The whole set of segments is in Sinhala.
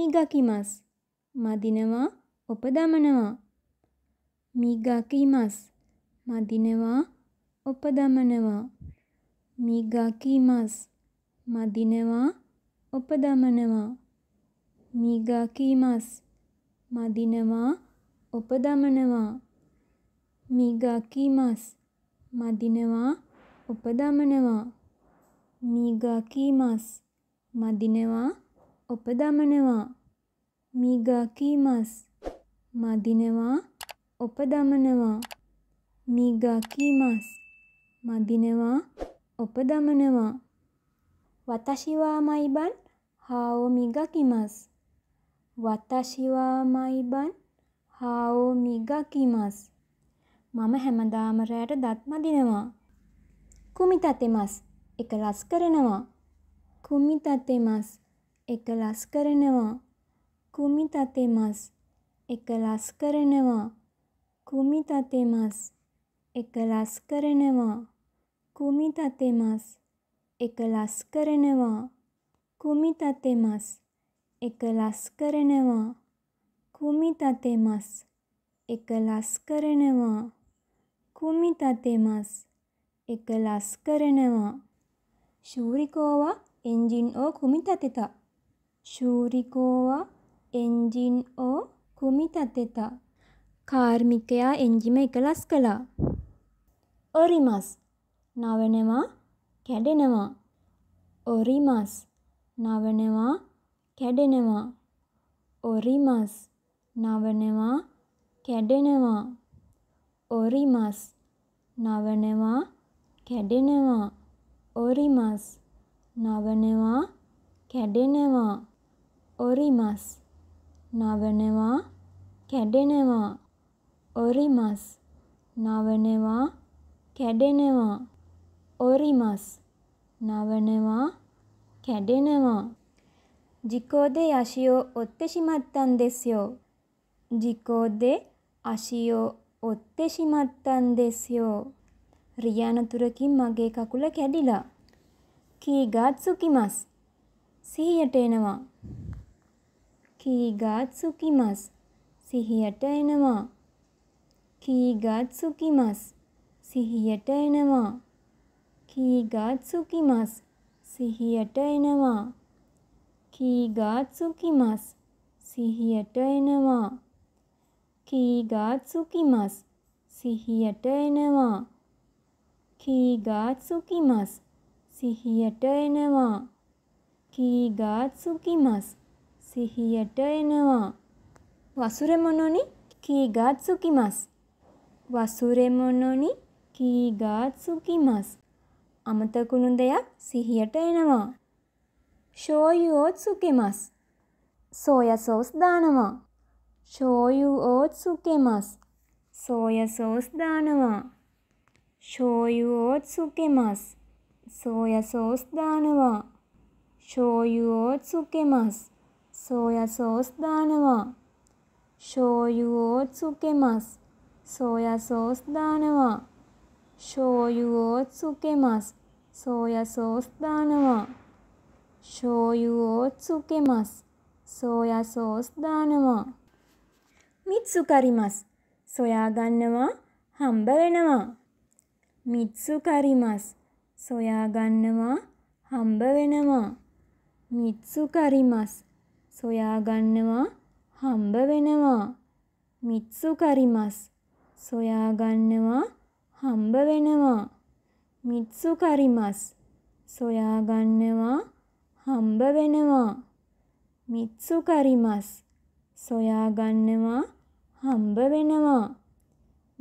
मिगकिमास मदिनवा उपदमनवा मिगकिमास मदिनवा उपदमनवा मिगकिमास मदिनवा उपदमनवा मिगकिमास मदिनवा उपदमनवा मिगकिमास मदिनवा उपदमनवा मिगकिमास मदिनवा ඔපදමනවා මීගාකීමස් මදිනවා ඔපදමනවා මීගාකීමස් මදිනවා ඔපදමනවා වතශිවාමයිබන් හාෝමිගකිමස් වතශිවාමයිබන් හාෝමිගකිමස් මම හැමදාමරයට දත්මදිනවා කුමිතතෙමස් එක රස් කරනවා කුමිතතෙමස් එකලස් කරනවා කුමි තතෙමස් එකලස් කරනවා කුමි තතෙමස් එකලස් කරනවා කුමි තතෙමස් එකලස් කරනවා කුමි තතෙමස් එකලස් කරනවා කුමි තතෙමස් එකලස් කරනවා කුමි තතෙමස් එකලස් කරනවා ශූරිකෝවා එන්ජින් ඕ කුමි තතෙතා ශූරිකෝවා එන්ජින් ඕ කුමිතතෙතා කාර්මිකයා එන්ජිම එකලස් කළා. ඔරිමස් නවනවා කැඩෙනවා. ඔරිමස් නවනවා කැඩෙනවා. ඔරිමස් නවනවා කැඩෙනවා. ඔරිමස් නවනවා කැඩෙනවා. ඔරිමස් නවනවා කැඩෙනවා ඔරිමස් නවනවා කැඩෙනවා ඔරිමස් නවනවා කැඩෙනවා ඔරිමස් නවනවා කැඩෙනවා ජිකෝද යශියෝ ඔත්තෙශිමත්තන් දෙස්යෝ ජිකෝද අශියෝ ඔත්තෙශිමත්තන් දෙස්යෝ රියානතුරකින් මගේ කකුල කැඩිලා කීගාත් සුකිමස් සිහියට එනවා කීගාත් සුකිමස් සිහියට එනවා කීගාත් සුකිමස් සිහියට එනවා කීගාත් සුකිමස් සිහියට එනවා කීගාත් සුකිමස් සිහියට එනවා කීගාත් සුකිමස් සිහියට එනවා කීගාත් සුකිමස් සිහියට එනවා කීගාත් සුකිමස් සිහියට එනවා. වසුරෙමොනොනි කීගාත් සුකිමස්. වසුරෙමොනොනි කීගාත් සුකිමස්. අමතකුණු දෙයක් සිහියට එනවා. ෂෝයුෝත් සුකෙමස්. සෝය සෝස් දානවා. ෂෝයුෝත් සුකෙමස්. සෝය සෝස් දානවා. ෂෝයුෝත් සුකෙමස්. සෝය සෝස් දානවා. ෂෝයුෝත් සුකෙමස්. ソーヤソースダーネは醤油をつけます。ソーヤソースダーネは醤油をつけます。ソーヤソースダーネは醤油をつけます。ソーヤソースダーネは3つかります。ソヤガンネは半分べなは3つかります。ソヤガンネは半分べなは3つかります。සොයාගන්නවා හම්බ වෙනවා. මිත්සුකරිමස් සොයාගන්නවා හම්බ වෙනවා. මිත්සුකරිමස් සොයාගන්නවා හම්බ වෙනවා. මිත්සුකරිමස් සොයාගන්නවා හම්බ වෙනවා.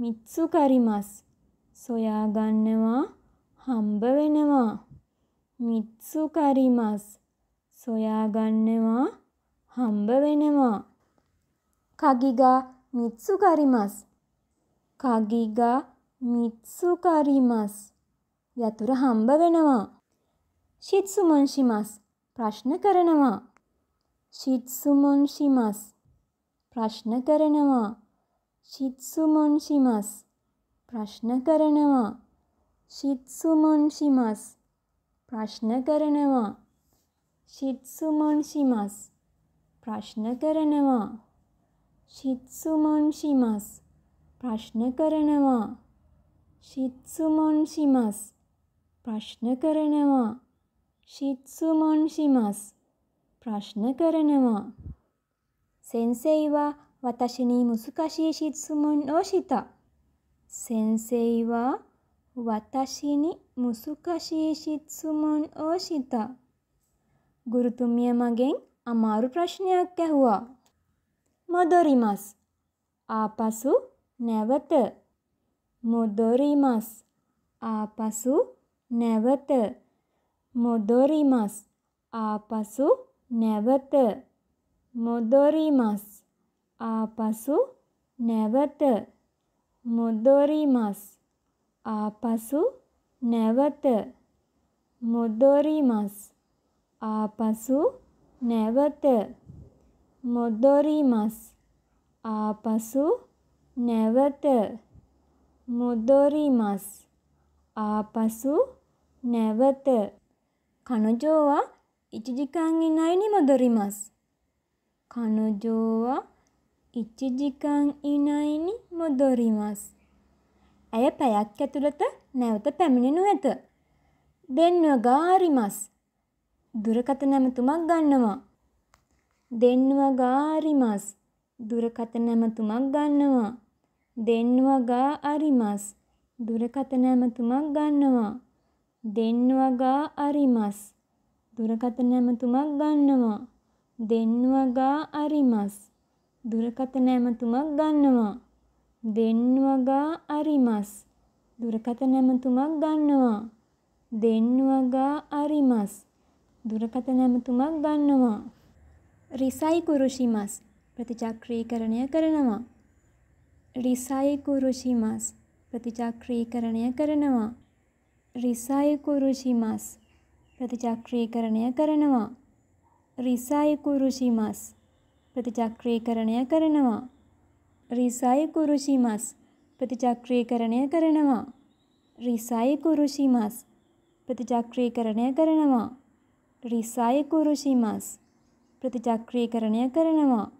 මිත්සුකරිමස් සොයාගන්නවා හම්බ වෙනවා. මිත්සුකරිමස් සොයාගන්නවා හම්බ වෙනවා. කගිගා මිත්සුකරිමස්. කගිගා මිත්සුකරිමස්. යතුරු හම්බ වෙනවා. ශිත්සුමන්ෂිමස් ප්‍රශ්න කරනවා. ශිත්සුමොන්ෂිමස් ප්‍රශ්න කරනවා. ශිත්සුමොන්ෂිමස් ප්‍රශ්න කරනවා. ශිත්සුමොන්ෂිමස් ප්‍රශ්න කරනවා. ශිත්සුමොන්ෂිමස් ප්‍රශ්න කරනවා. ශිත්සුමොන් ශිමස් ප්‍රශ්න කරනවා. ශිත්සුමොන් ශිමස් ප්‍රශ්න කරනවා. ශිත්සුමොන් ශිමස් ප්‍රශ්න කරනවා. 先生は私に難しい質問をした。先生は私に難しい質問をした。グルトミヤマゲン අමාරු ප්‍රශ්නයක් ඇහුවා. මොදොරිමස්. ආපසු නැවත. මොදොරිමස්. ආපසු නැවත. මොදොරිමස්. ආපසු නැවත. මොදොරිමස්. ආපසු නැවත. මොදොරිමස්. ආපසු නැවත. මොදොරිමස්. ආපසු නැවත මොදොරිමස් ආපසු නැවත මොදොරිමස් ආපසු නැවත 彼女は1時間以内に戻ります。彼女は1時間以内に戻ります。ඇය පැයක් ඇතුළත නැවත පැමිණෙනු ඇත. දෙන්නගාරිමස් දුරකථන ඇමතුමක් ගන්නවා. දෙන්නුව ගාරිමස් දුරකථන ඇමතුමක් ගන්නවා. දෙන්නුව ගා අරිමස් දුරකථන ඇමතුමක් ගන්නවා. දෙන්නුව ගා අරිමස් දුරකථන ඇමතුමක් ගන්නවා. දෙන්නුව ගා අරිමස් දුරකථන ඇමතුමක් ගන්නවා. දෙන්නුව ගා අරිමස් දුරකථන ඇමතුමක් ගන්නවා. දෙන්නුව ගා අරිමස් දුරකථන ඇමතුමක් ගන්නවා. රිසයිකුරුෂිමස් ප්‍රතිචක්‍රීකරණය කරනවා. රිසයිකුරුෂිමස් ප්‍රතිචක්‍රීකරණය කරනවා. රිසයිකුරුෂිමස් ප්‍රතිචක්‍රීකරණය කරනවා. රිසයිකුරුෂිමස් ප්‍රතිචක්‍රීකරණය කරනවා. රිසයිකුරුෂිමස් ප්‍රතිචක්‍රීකරණය කරනවා. රිසයිකුරුෂිමස් ප්‍රතිචක්‍රීකරණය කරනවා. රිසායකුරුෂිමස් ප්‍රතිචක්‍රීකරණය කරනවා.